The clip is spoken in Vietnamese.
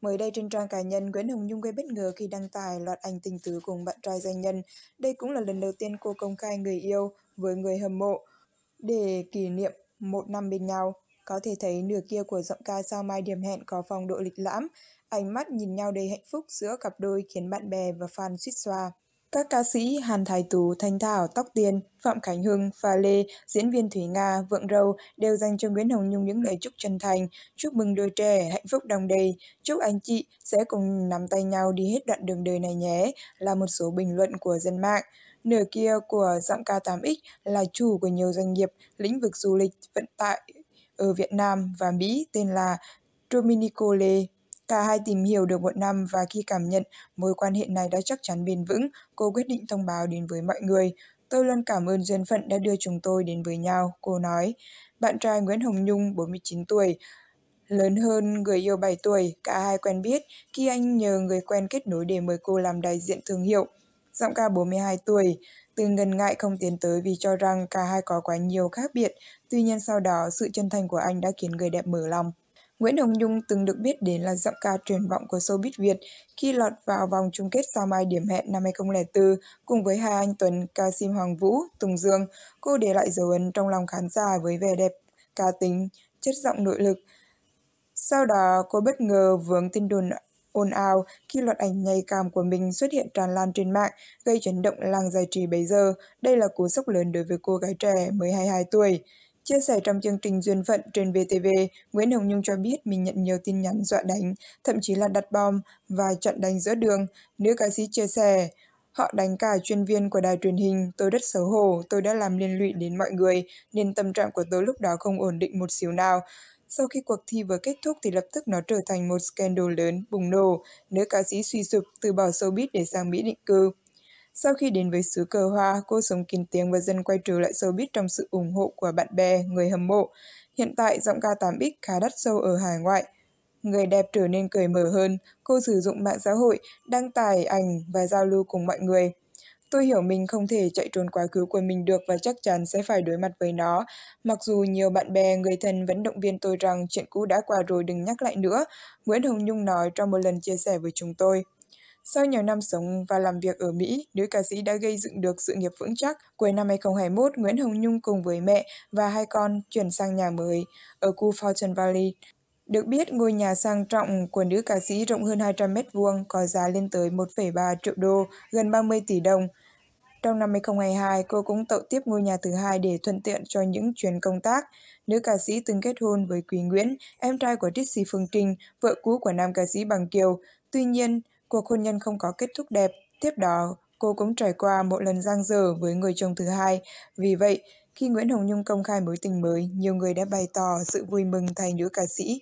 Mới đây trên trang cá nhân, Nguyễn Hồng Nhung gây bất ngờ khi đăng tải loạt ảnh tình tứ cùng bạn trai danh nhân. Đây cũng là lần đầu tiên cô công khai người yêu với người hâm mộ để kỷ niệm một năm bên nhau. Có thể thấy nửa kia của giọng ca sao mai điểm hẹn có phong độ lịch lãm, ánh mắt nhìn nhau đầy hạnh phúc giữa cặp đôi khiến bạn bè và fan suýt xoa. Các ca sĩ Hàn Thái Tú, Thanh Thảo, Tóc Tiên, Phạm Khánh Hưng, Pha Lê, diễn viên Thủy Nga, Vượng Râu đều dành cho Nguyễn Hồng Nhung những lời chúc chân thành, chúc mừng đôi trẻ, hạnh phúc đồng đầy, chúc anh chị sẽ cùng nắm tay nhau đi hết đoạn đường đời này nhé, là một số bình luận của dân mạng. Nửa kia của giọng ca 8X là chủ của nhiều doanh nghiệp, lĩnh vực du lịch, vận tải ở Việt Nam và Mỹ tên là Dominico Lê Cả hai tìm hiểu được một năm và khi cảm nhận mối quan hệ này đã chắc chắn bền vững, cô quyết định thông báo đến với mọi người. Tôi luôn cảm ơn duyên phận đã đưa chúng tôi đến với nhau, cô nói. Bạn trai Nguyễn Hồng Nhung, 49 tuổi, lớn hơn người yêu 7 tuổi, cả hai quen biết khi anh nhờ người quen kết nối để mời cô làm đại diện thương hiệu. Giọng ca 42 tuổi, từ ngần ngại không tiến tới vì cho rằng cả hai có quá nhiều khác biệt, tuy nhiên sau đó sự chân thành của anh đã khiến người đẹp mở lòng. Nguyễn Hồng Nhung từng được biết đến là giọng ca truyền vọng của showbiz Việt khi lọt vào vòng chung kết sao mai điểm hẹn năm 2004 cùng với hai anh Tuấn, ca sĩ Hoàng Vũ, Tùng Dương. Cô để lại dấu ấn trong lòng khán giả với vẻ đẹp, ca tính, chất giọng nội lực. Sau đó, cô bất ngờ vướng tin đồn ồn ào khi loạt ảnh nhạy cảm của mình xuất hiện tràn lan trên mạng, gây chấn động làng giải trí bấy giờ. Đây là cú sốc lớn đối với cô gái trẻ mới 22 tuổi. Chia sẻ trong chương trình Duyên Phận trên VTV, Nguyễn Hồng Nhung cho biết mình nhận nhiều tin nhắn dọa đánh, thậm chí là đặt bom và chặn đánh giữa đường. Nữ ca sĩ chia sẻ, Họ đánh cả chuyên viên của đài truyền hình, tôi rất xấu hổ, tôi đã làm liên lụy đến mọi người, nên tâm trạng của tôi lúc đó không ổn định một xíu nào. Sau khi cuộc thi vừa kết thúc thì lập tức nó trở thành một scandal lớn, bùng nổ. Nữ ca sĩ suy sụp, từ bỏ showbiz để sang Mỹ định cư. Sau khi đến với xứ cờ hoa, cô sống kín tiếng và dần quay trở lại showbiz trong sự ủng hộ của bạn bè, người hâm mộ. Hiện tại, giọng ca 8X khá đắt sâu ở hải ngoại. Người đẹp trở nên cởi mở hơn, cô sử dụng mạng xã hội, đăng tải ảnh và giao lưu cùng mọi người. Tôi hiểu mình không thể chạy trốn quá khứ của mình được và chắc chắn sẽ phải đối mặt với nó. Mặc dù nhiều bạn bè, người thân vẫn động viên tôi rằng chuyện cũ đã qua rồi đừng nhắc lại nữa, Nguyễn Hồng Nhung nói trong một lần chia sẻ với chúng tôi. Sau nhiều năm sống và làm việc ở Mỹ, nữ ca sĩ đã gây dựng được sự nghiệp vững chắc. Cuối năm 2021, Nguyễn Hồng Nhung cùng với mẹ và hai con chuyển sang nhà mới ở khu Fortune Valley. Được biết, ngôi nhà sang trọng của nữ ca sĩ rộng hơn 200 m2 có giá lên tới 1,3 triệu đô, gần 30 tỷ đồng. Trong năm 2022, cô cũng tậu tiếp ngôi nhà thứ hai để thuận tiện cho những chuyến công tác. Nữ ca sĩ từng kết hôn với Quý Nguyễn, em trai của Trixie Phương Trinh, vợ cũ của nam ca sĩ Bằng Kiều. Tuy nhiên, Cuộc hôn nhân không có kết thúc đẹp, tiếp đó cô cũng trải qua một lần giang dở với người chồng thứ hai. Vì vậy, khi Nguyễn Hồng Nhung công khai mối tình mới, nhiều người đã bày tỏ sự vui mừng thay nữ ca sĩ.